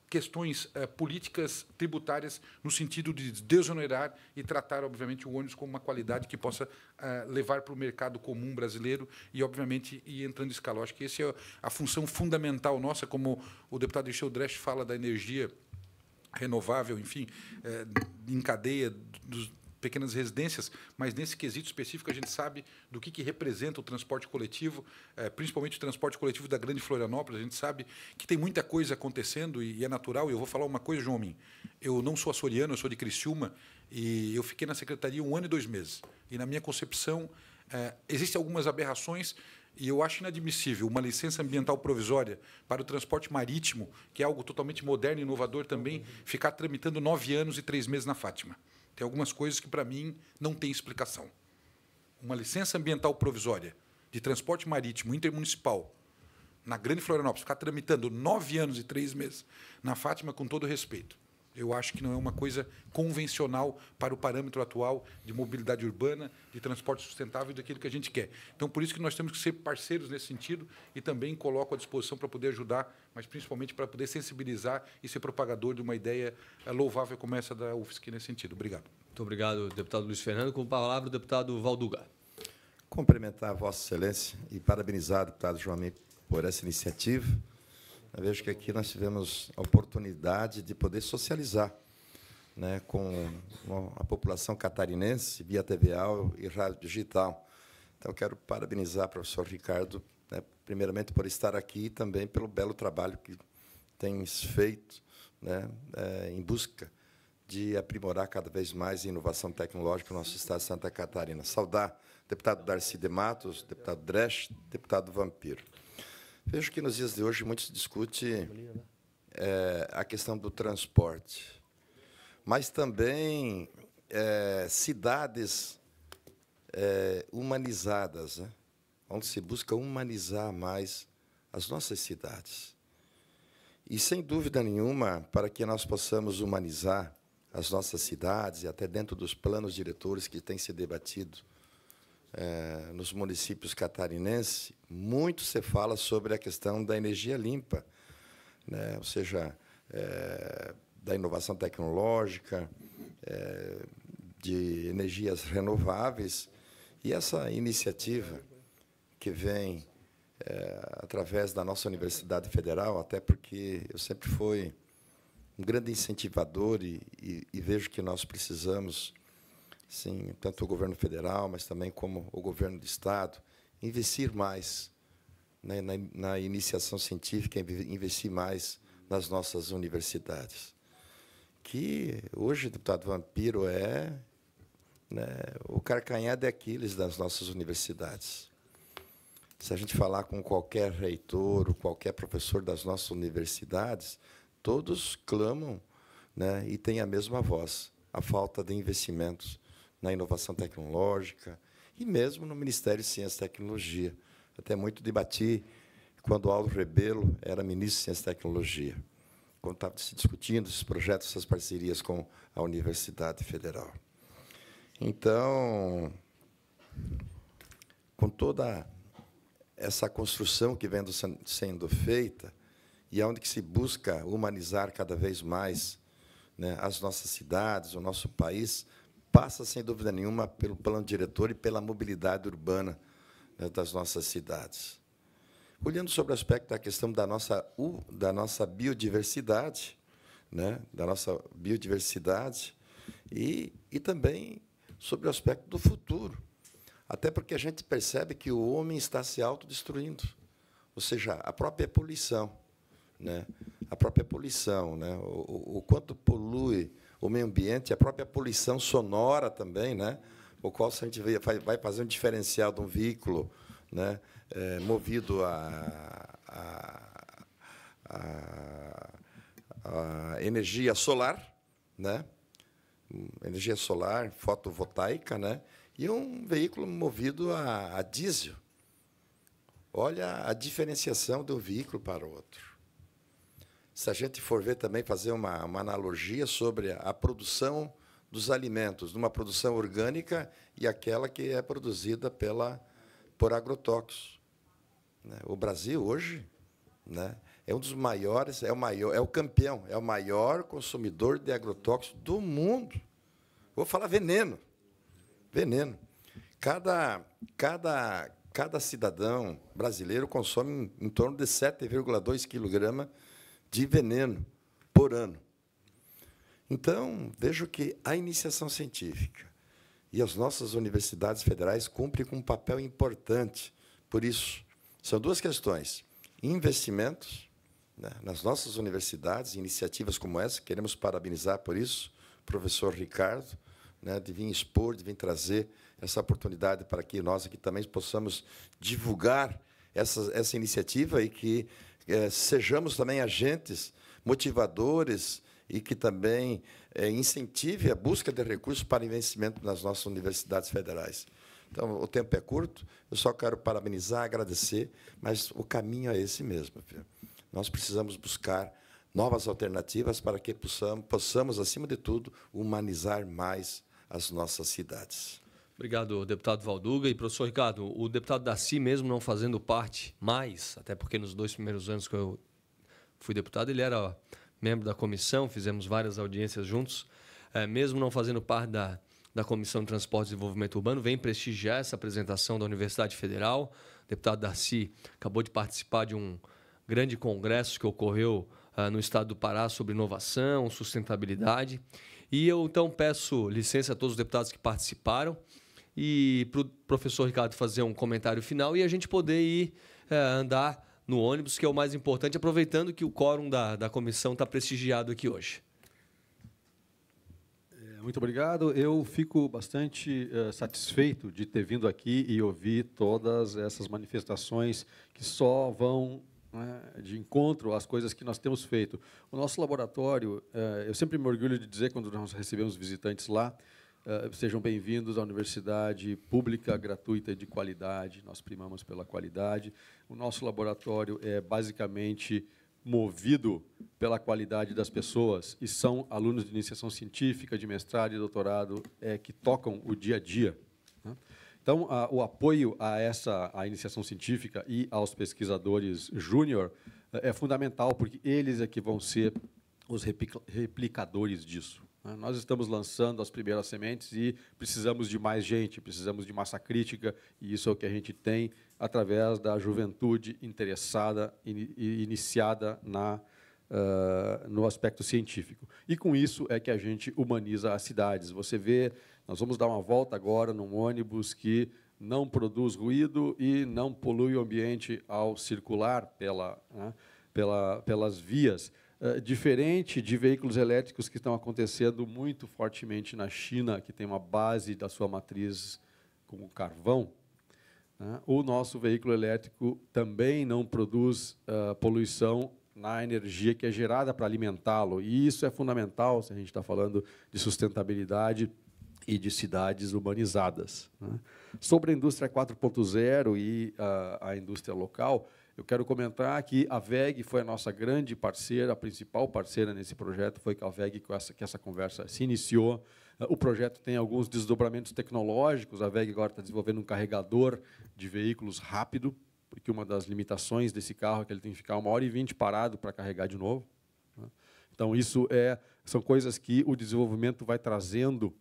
questões eh, políticas tributárias no sentido de desonerar e tratar, obviamente, o ônibus com uma qualidade que possa eh, levar para o mercado comum brasileiro e, obviamente, ir entrando em escala. Eu acho que essa é a função fundamental nossa, como o deputado Richel Dresch fala da energia renovável, enfim, eh, em cadeia dos, pequenas residências, mas nesse quesito específico a gente sabe do que, que representa o transporte coletivo, é, principalmente o transporte coletivo da Grande Florianópolis. A gente sabe que tem muita coisa acontecendo e, e é natural. E eu vou falar uma coisa, João Min. Eu não sou açoriano, eu sou de Criciúma e eu fiquei na secretaria um ano e dois meses. E na minha concepção é, existem algumas aberrações e eu acho inadmissível uma licença ambiental provisória para o transporte marítimo, que é algo totalmente moderno e inovador também, ficar tramitando nove anos e três meses na Fátima. Tem algumas coisas que, para mim, não tem explicação. Uma licença ambiental provisória de transporte marítimo intermunicipal na Grande Florianópolis, ficar tramitando nove anos e três meses na Fátima, com todo respeito. Eu acho que não é uma coisa convencional para o parâmetro atual de mobilidade urbana, de transporte sustentável e daquilo que a gente quer. Então, por isso que nós temos que ser parceiros nesse sentido e também coloco à disposição para poder ajudar, mas principalmente para poder sensibilizar e ser propagador de uma ideia eh, louvável como essa da UFSC nesse sentido. Obrigado. Muito obrigado, deputado Luiz Fernando. Com a palavra, o deputado Valduga. Cumprimentar a Vossa Excelência e parabenizar o deputado João por essa iniciativa eu vejo que aqui nós tivemos a oportunidade de poder socializar né, com a população catarinense via TVA e rádio digital. Então, quero parabenizar o professor Ricardo, né, primeiramente por estar aqui e também pelo belo trabalho que tem feito né, é, em busca de aprimorar cada vez mais a inovação tecnológica no nosso estado de Santa Catarina. Saudar deputado Darcy de Matos, deputado Dresch, deputado Vampiro. Vejo que nos dias de hoje muito se discute né? é, a questão do transporte, mas também é, cidades é, humanizadas, né? onde se busca humanizar mais as nossas cidades. E, sem dúvida nenhuma, para que nós possamos humanizar as nossas cidades, e até dentro dos planos diretores que têm se debatido eh, nos municípios catarinenses, muito se fala sobre a questão da energia limpa, né? ou seja, é, da inovação tecnológica, é, de energias renováveis. E essa iniciativa que vem através da nossa Universidade Federal, até porque eu sempre fui um grande incentivador e, e, e vejo que nós precisamos sim, tanto o governo federal, mas também como o governo do estado, investir mais né, na, na, iniciação científica, investir mais nas nossas universidades. Que hoje, deputado Vampiro, é né, o carcanhar de Aquiles das nossas universidades. Se a gente falar com qualquer reitor, qualquer professor das nossas universidades, todos clamam né, e têm a mesma voz, a falta de investimentos na inovação tecnológica e mesmo no Ministério de Ciência e Tecnologia. Até muito debati quando Aldo Rebelo era ministro de Ciência e Tecnologia, quando estava se discutindo esses projetos, essas parcerias com a Universidade Federal. Então, com toda essa construção que vem sendo feita e aonde onde que se busca humanizar cada vez mais né, as nossas cidades, o nosso país, passa, sem dúvida nenhuma, pelo plano diretor e pela mobilidade urbana né, das nossas cidades. Olhando sobre o aspecto da questão da nossa, da nossa biodiversidade, né, da nossa biodiversidade, e, e também sobre o aspecto do futuro. Até porque a gente percebe que o homem está se autodestruindo, ou seja, a própria poluição. Né? A própria poluição, né? o, o quanto polui o meio ambiente, a própria poluição sonora também, né? o qual se a gente vai fazer um diferencial de um veículo né? É, movido a, a, a, a, energia solar, né? energia solar fotovoltaica, né? e um veículo movido a, a diesel. Olha a diferenciação de um veículo para o outro se a gente for ver também, fazer uma, uma analogia sobre a, produção dos alimentos, numa produção orgânica e aquela que é produzida pela, por agrotóxicos. Né? O Brasil hoje né, é um dos maiores, é o maior, é o campeão, é o maior consumidor de agrotóxicos do mundo. Vou falar veneno. Veneno. Cada, cada, cada cidadão brasileiro consome em, em torno de 7,2 quilogramas de veneno por ano. Então, vejo que a iniciação científica e as nossas universidades federais cumprem com um papel importante. Por isso, são duas questões: investimentos né, nas nossas universidades, iniciativas como essa, queremos parabenizar por isso o professor Ricardo, né, de vir expor, de vir trazer essa oportunidade para que nós aqui também possamos divulgar essa, essa iniciativa e que é, sejamos também agentes motivadores e que também é, incentive a busca de recursos para investimento nas nossas universidades federais. Então, o tempo é curto, eu só quero parabenizar, agradecer, mas o caminho é esse mesmo. Filho. Nós precisamos buscar novas alternativas para que possamos, possamos, acima de tudo, humanizar mais as nossas cidades. Obrigado, deputado Valduga. E, professor Ricardo, o deputado Darcy, mesmo não fazendo parte mais, até porque nos dois primeiros anos que eu fui deputado, ele era membro da comissão, fizemos várias audiências juntos, é, mesmo não fazendo parte da, da Comissão de Transportes e Desenvolvimento Urbano, vem prestigiar essa apresentação da Universidade Federal. O deputado Darcy acabou de participar de um grande congresso que ocorreu uh, no estado do Pará sobre inovação, sustentabilidade. E eu então peço licença a todos os deputados que participaram e para o professor Ricardo fazer um comentário final e a gente poder ir é, andar no ônibus, que é o mais importante, aproveitando que o quórum da, da comissão está prestigiado aqui hoje. É, muito obrigado. Eu fico bastante uh, satisfeito de ter vindo aqui e ouvir todas essas manifestações que só vão né, de encontro às coisas que nós temos feito. O nosso laboratório, eh, eu sempre me orgulho de dizer, quando nós recebemos visitantes lá, eh, sejam bem-vindos à universidade pública, gratuita e de qualidade. Nós primamos pela qualidade. O nosso laboratório é basicamente movido pela qualidade das pessoas e são alunos de iniciação científica, de mestrado e doutorado é, que tocam o dia a dia. Né? Então, a, o apoio a essa a iniciação científica e aos pesquisadores júnior eh, é fundamental, porque eles é que vão ser os replicadores disso. Né? Nós estamos lançando as primeiras sementes e precisamos de mais gente, precisamos de massa crítica, e isso é o que a gente tem através da juventude interessada e iniciada na, uh, no aspecto científico. E com isso é que a gente humaniza as cidades. Você vê, nós vamos dar uma volta agora num ônibus que não produz ruído e não polui o ambiente ao circular pela, né, pela, pelas vias eh, diferente de veículos elétricos que estão acontecendo muito fortemente na China, que tem uma base da sua matriz com carvão, né? o nosso veículo elétrico também não produz uh, poluição na energia que é gerada para alimentá-lo. E isso é fundamental se a gente está falando de sustentabilidade e de cidades urbanizadas. Né? Sobre a indústria 4.0 e uh, a indústria local, eu quero comentar que a VEG foi a nossa grande parceira, a principal parceira nesse projeto, foi com a VEG que essa, que essa conversa se iniciou. O projeto tem alguns desdobramentos tecnológicos, a VEG agora está desenvolvendo um carregador de veículos rápido, porque uma das limitações desse carro é que ele tem que ficar uma hora e vinte parado para carregar de novo. Né? Então, isso é, são coisas que o desenvolvimento vai trazendo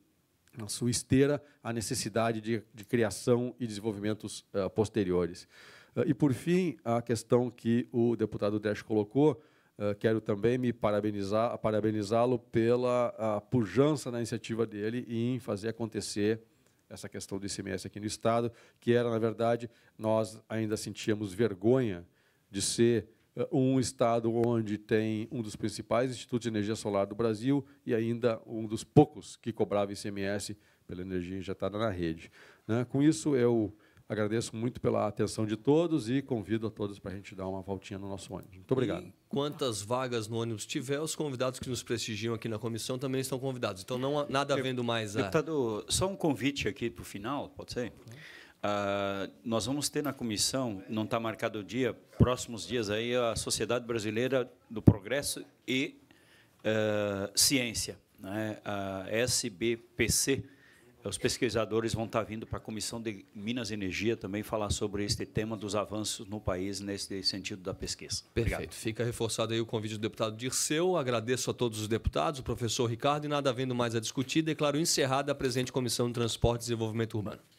na sua esteira a necessidade de, de criação e desenvolvimentos uh, posteriores. Ah, e, por fim, a questão que o deputado Dresch colocou, ah, quero também me parabenizar, parabenizá-lo pela ah, pujança na iniciativa dele em fazer acontecer essa questão do ICMS aqui no Estado, que era, na verdade, nós ainda sentíamos vergonha de ser um Estado onde tem um dos principais institutos de energia solar do Brasil e ainda um dos poucos que cobrava ICMS pela energia injetada na rede. Né? Com isso, eu Agradeço muito pela atenção de todos e convido a todos para a gente dar uma voltinha no nosso ônibus. Muito obrigado. E quantas vagas no ônibus tiver, os convidados que nos prestigiam aqui na comissão também estão convidados. Então, não nada havendo mais a... Deputado, só um convite aqui para o final, pode ser? Ah, nós vamos ter na comissão, não está marcado o dia, próximos dias aí, a Sociedade Brasileira do Progresso e eh, Ciência, né? a SBPC os pesquisadores vão estar vindo para a Comissão de Minas e Energia também falar sobre este tema dos avanços no país nesse sentido da pesquisa. Perfeito. Obrigado. Fica reforçado aí o convite do deputado Dirceu. Agradeço a todos os deputados, o professor Ricardo, e nada havendo mais a discutir, declaro encerrada a presente Comissão de Transporte e Desenvolvimento Urbano.